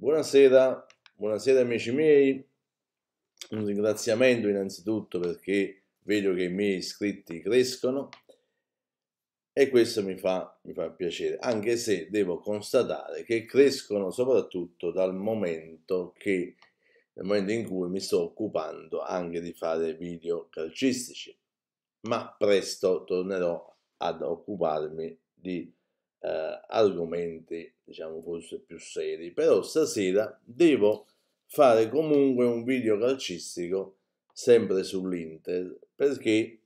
Buonasera, buonasera amici miei, un ringraziamento innanzitutto perché vedo che i miei iscritti crescono e questo mi fa, mi fa piacere, anche se devo constatare che crescono soprattutto dal momento, che, dal momento in cui mi sto occupando anche di fare video calcistici, ma presto tornerò ad occuparmi di eh, argomenti, diciamo, forse più seri. Però stasera devo fare comunque un video calcistico sempre sull'Inter, perché eh,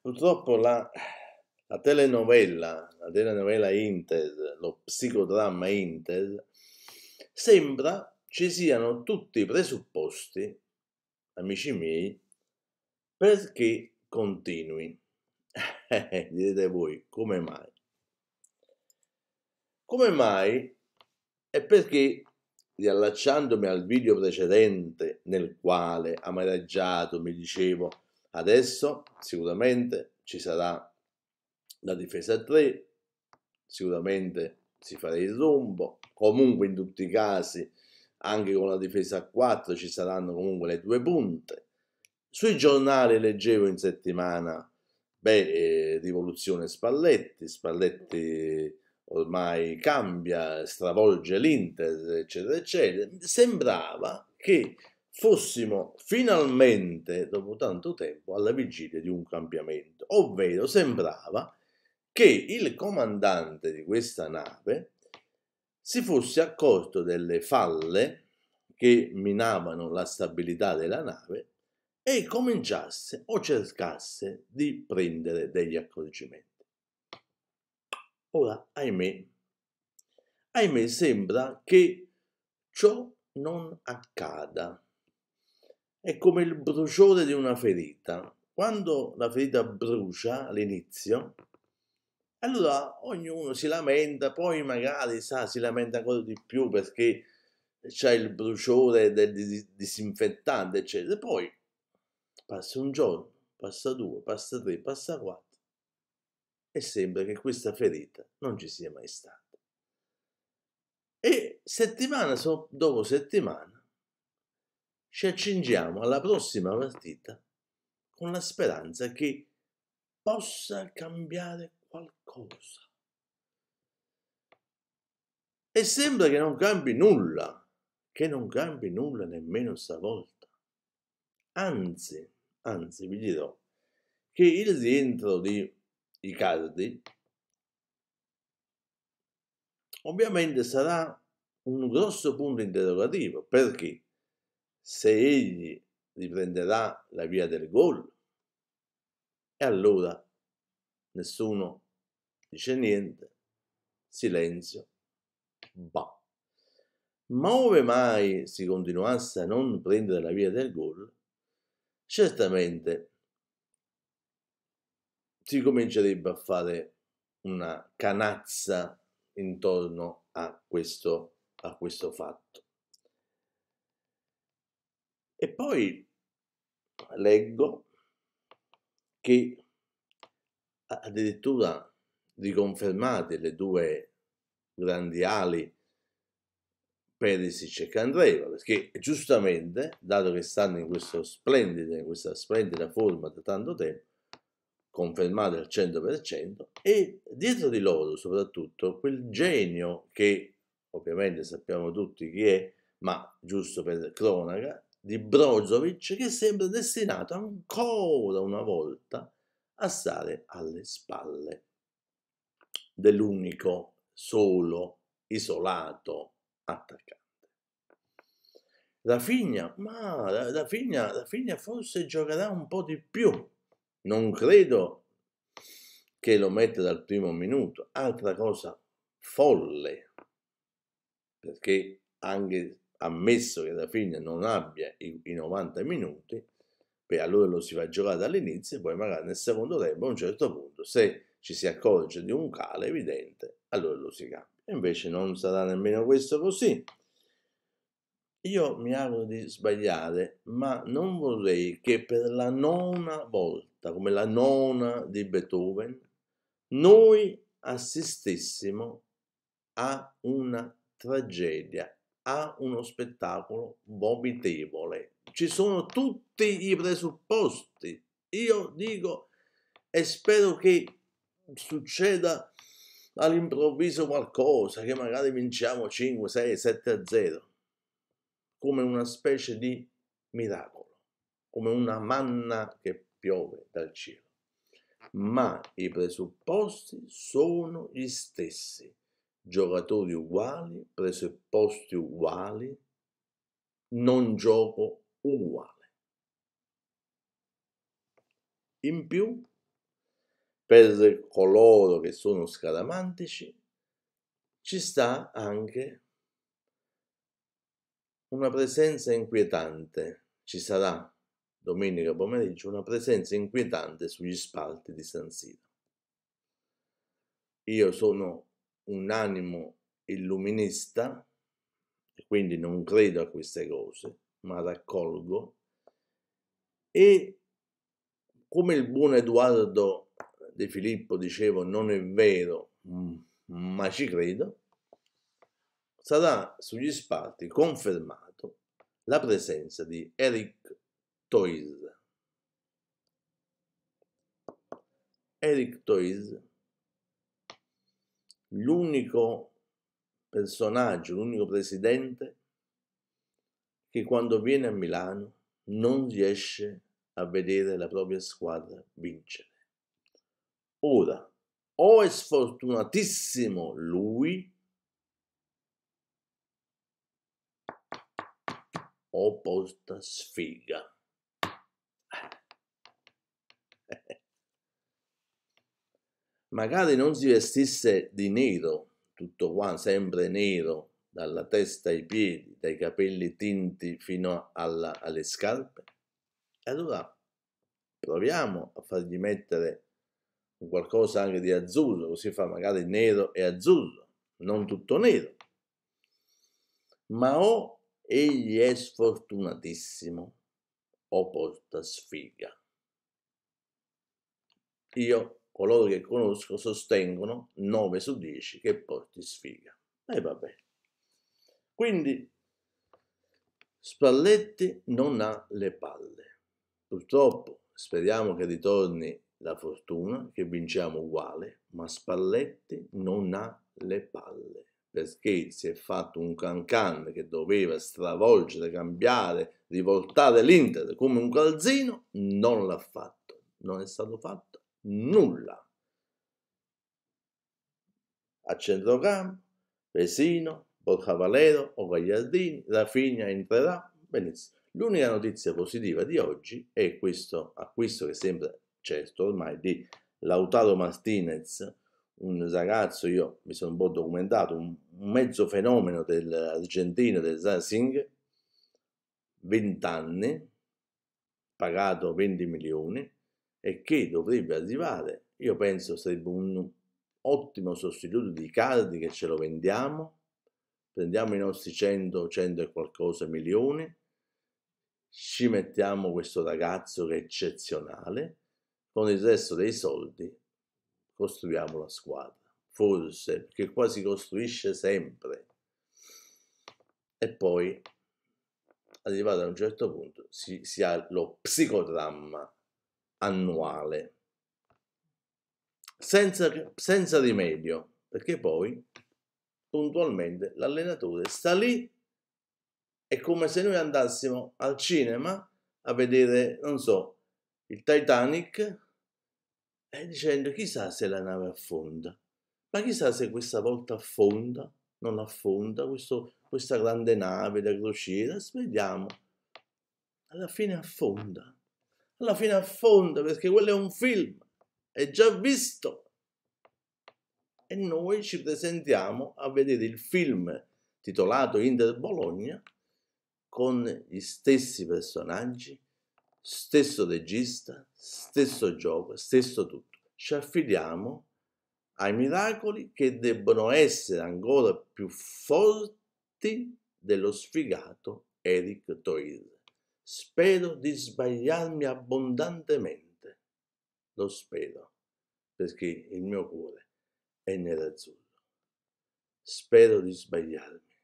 purtroppo la, la telenovela, la telenovela Inter, lo psicodramma Inter, sembra ci siano tutti i presupposti, amici miei, perché continui. Direte voi, come mai? Come mai? È perché, riallacciandomi al video precedente nel quale amareggiato mi dicevo adesso sicuramente ci sarà la difesa 3, sicuramente si farà il rombo, comunque in tutti i casi anche con la difesa 4 ci saranno comunque le due punte. Sui giornali leggevo in settimana, beh, eh, rivoluzione Spalletti, Spalletti ormai cambia, stravolge l'Inter, eccetera, eccetera, sembrava che fossimo finalmente, dopo tanto tempo, alla vigilia di un cambiamento, ovvero sembrava che il comandante di questa nave si fosse accorto delle falle che minavano la stabilità della nave e cominciasse o cercasse di prendere degli accorgimenti. Ora, ahimè, ahimè sembra che ciò non accada. È come il bruciore di una ferita. Quando la ferita brucia all'inizio, allora ognuno si lamenta, poi magari sa, si lamenta ancora di più perché c'è il bruciore del disinfettante, eccetera. Poi passa un giorno, passa due, passa tre, passa quattro e sembra che questa ferita non ci sia mai stata. E settimana dopo settimana ci accingiamo alla prossima partita con la speranza che possa cambiare qualcosa. E sembra che non cambi nulla, che non cambi nulla nemmeno stavolta. Anzi, anzi, vi dirò che il rientro di i ovviamente sarà un grosso punto interrogativo perché se egli riprenderà la via del gol e allora nessuno dice niente silenzio bah. ma ove mai si continuasse a non prendere la via del gol certamente si comincerebbe a fare una canazza intorno a questo, a questo fatto. E poi leggo che addirittura riconfermate le due grandi ali Perisic e Candreva, perché giustamente, dato che stanno in, questa splendida forma da tanto tempo, confermate al 100%, e dietro di loro soprattutto quel genio che ovviamente sappiamo tutti chi è, ma giusto per cronaca, di Brozovic che sembra destinato ancora una volta a stare alle spalle dell'unico, solo, isolato attaccante. Rafinha, ma Rafinha, Rafinha forse giocherà un po' di più non credo che lo metta dal primo minuto. Altra cosa folle, perché anche ammesso che la fine non abbia i, i 90 minuti, beh, allora lo si fa giocare dall'inizio e poi magari nel secondo tempo a un certo punto, se ci si accorge di un cale evidente, allora lo si cambia. Invece non sarà nemmeno questo così. Io mi auguro di sbagliare, ma non vorrei che per la nona volta condotta come la nona di Beethoven, noi assistessimo a una tragedia, a uno spettacolo vomitevole. Ci sono tutti i presupposti. Io dico e spero che succeda all'improvviso qualcosa, che magari vinciamo 5, 6, 7 a 0, come una specie di miracolo, come una manna che piove dal cielo. Ma i presupposti sono gli stessi, giocatori uguali, presupposti uguali, non gioco uguale. In più, per coloro che sono scaramantici, ci sta anche una presenza inquietante, ci sarà domenica pomeriggio, una presenza inquietante sugli spalti di San Siro. Io sono un animo illuminista e quindi non credo a queste cose, ma raccolgo e come il buon Edoardo De Filippo dicevo non è vero, mm, ma ci credo, sarà sugli spalti confermato la presenza di Eric Toys. Eric Toys, l'unico personaggio, l'unico presidente che quando viene a Milano non riesce a vedere la propria squadra vincere. Ora, o è sfortunatissimo lui, o porta sfiga. magari non si vestisse di nero, tutto qua sempre nero, dalla testa ai piedi, dai capelli tinti fino alla, alle scarpe? E allora proviamo a fargli mettere qualcosa anche di azzurro, così fa magari nero e azzurro, non tutto nero. Ma o egli è sfortunatissimo o porta sfiga. Io coloro che conosco sostengono 9 su 10 che porti sfiga. E vabbè. Quindi Spalletti non ha le palle. Purtroppo speriamo che ritorni la fortuna, che vinciamo uguale, ma Spalletti non ha le palle perché si è fatto un cancan che doveva stravolgere, cambiare, rivoltare l'Inter come un calzino, non l'ha fatto, non è stato fatto nulla. A centrocampo, Vesino, Borja Valero o Gagliardini, Rafinha entrerà, benissimo. L'unica notizia positiva di oggi è questo acquisto che sembra certo ormai di Lautaro Martinez, un ragazzo, io mi sono un po' documentato, un mezzo fenomeno dell'argentino del Racing, 20 anni, pagato 20 milioni, e che dovrebbe arrivare, io penso sarebbe un ottimo sostituto di Cardi che ce lo vendiamo, prendiamo i nostri 100, 100 e qualcosa milioni, ci mettiamo questo ragazzo che è eccezionale, con il resto dei soldi costruiamo la squadra. Forse, perché qua si costruisce sempre. E poi, arrivato a un certo punto, si, si ha lo psicodramma annuale, senza, senza rimedio, perché poi puntualmente l'allenatore sta lì, è come se noi andassimo al cinema a vedere, non so, il Titanic e dicendo chissà se la nave affonda, ma chissà se questa volta affonda, non affonda questo, questa grande nave da crociera, vediamo, alla fine affonda alla fine affonda perché quello è un film, è già visto. E noi ci presentiamo a vedere il film titolato Inter Bologna con gli stessi personaggi, stesso regista, stesso gioco, stesso tutto. Ci affidiamo ai miracoli che debbono essere ancora più forti dello sfigato Eric Toir. Spero di sbagliarmi abbondantemente. Lo spero, perché il mio cuore è nerazzurro. Spero di sbagliarmi.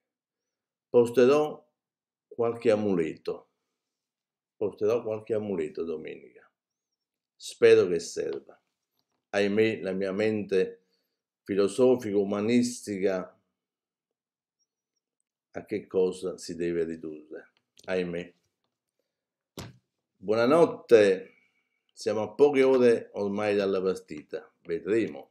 Porterò qualche amuleto. Porterò qualche amuleto domenica. Spero che serva. Ahimè, la mia mente filosofica, umanistica, a che cosa si deve ridurre? Ahimè. Buonanotte, siamo a poche ore ormai dalla partita, vedremo.